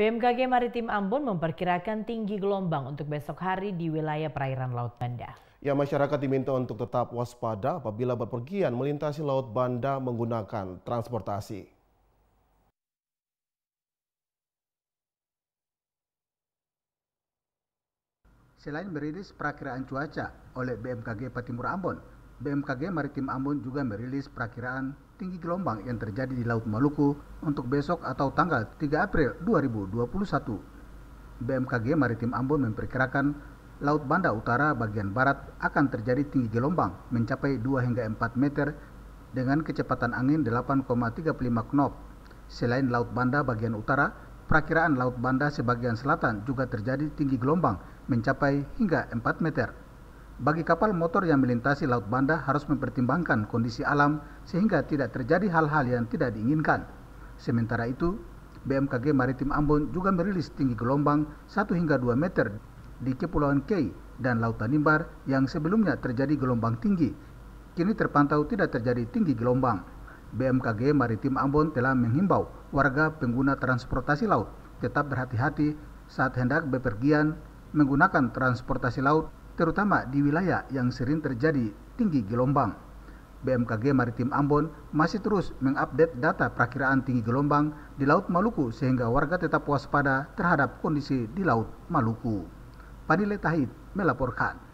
BMKG Maritim Ambon memperkirakan tinggi gelombang untuk besok hari di wilayah perairan Laut Banda. Ya, masyarakat diminta untuk tetap waspada apabila berpergian melintasi Laut Banda menggunakan transportasi. Selain merilis perakiraan cuaca oleh BMKG Patimur Ambon, BMKG Maritim Ambon juga merilis perakiraan tinggi gelombang yang terjadi di Laut Maluku untuk besok atau tanggal 3 April 2021. BMKG Maritim Ambon memperkirakan Laut Banda Utara bagian barat akan terjadi tinggi gelombang mencapai 2 hingga 4 meter dengan kecepatan angin 8,35 knop. Selain Laut Banda bagian utara, perakiraan Laut Banda sebagian selatan juga terjadi tinggi gelombang mencapai hingga 4 meter. Bagi kapal motor yang melintasi Laut Banda harus mempertimbangkan kondisi alam sehingga tidak terjadi hal-hal yang tidak diinginkan. Sementara itu, BMKG Maritim Ambon juga merilis tinggi gelombang 1 hingga 2 meter di Kepulauan Kei dan Laut Nimbar yang sebelumnya terjadi gelombang tinggi. Kini terpantau tidak terjadi tinggi gelombang. BMKG Maritim Ambon telah menghimbau warga pengguna transportasi laut tetap berhati-hati saat hendak bepergian menggunakan transportasi laut terutama di wilayah yang sering terjadi tinggi gelombang. BMKG Maritim Ambon masih terus mengupdate data perakiraan tinggi gelombang di Laut Maluku sehingga warga tetap waspada terhadap kondisi di Laut Maluku. Padile Tahid melaporkan.